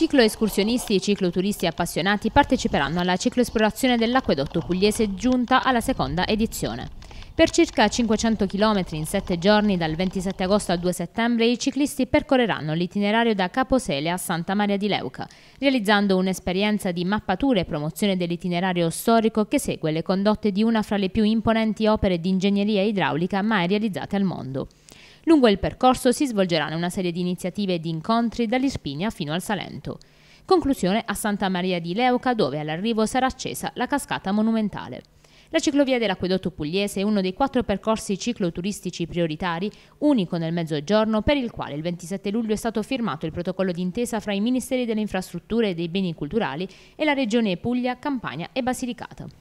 Ciclo escursionisti e cicloturisti appassionati parteciperanno alla cicloesplorazione dell'acquedotto pugliese giunta alla seconda edizione. Per circa 500 km in 7 giorni, dal 27 agosto al 2 settembre, i ciclisti percorreranno l'itinerario da Caposele a Santa Maria di Leuca, realizzando un'esperienza di mappatura e promozione dell'itinerario storico che segue le condotte di una fra le più imponenti opere di ingegneria idraulica mai realizzate al mondo. Lungo il percorso si svolgeranno una serie di iniziative e di incontri dall'Irpinia fino al Salento. Conclusione a Santa Maria di Leuca dove all'arrivo sarà accesa la cascata monumentale. La ciclovia dell'acquedotto pugliese è uno dei quattro percorsi cicloturistici prioritari, unico nel mezzogiorno, per il quale il 27 luglio è stato firmato il protocollo d'intesa fra i Ministeri delle Infrastrutture e dei Beni Culturali e la Regione Puglia, Campania e Basilicata.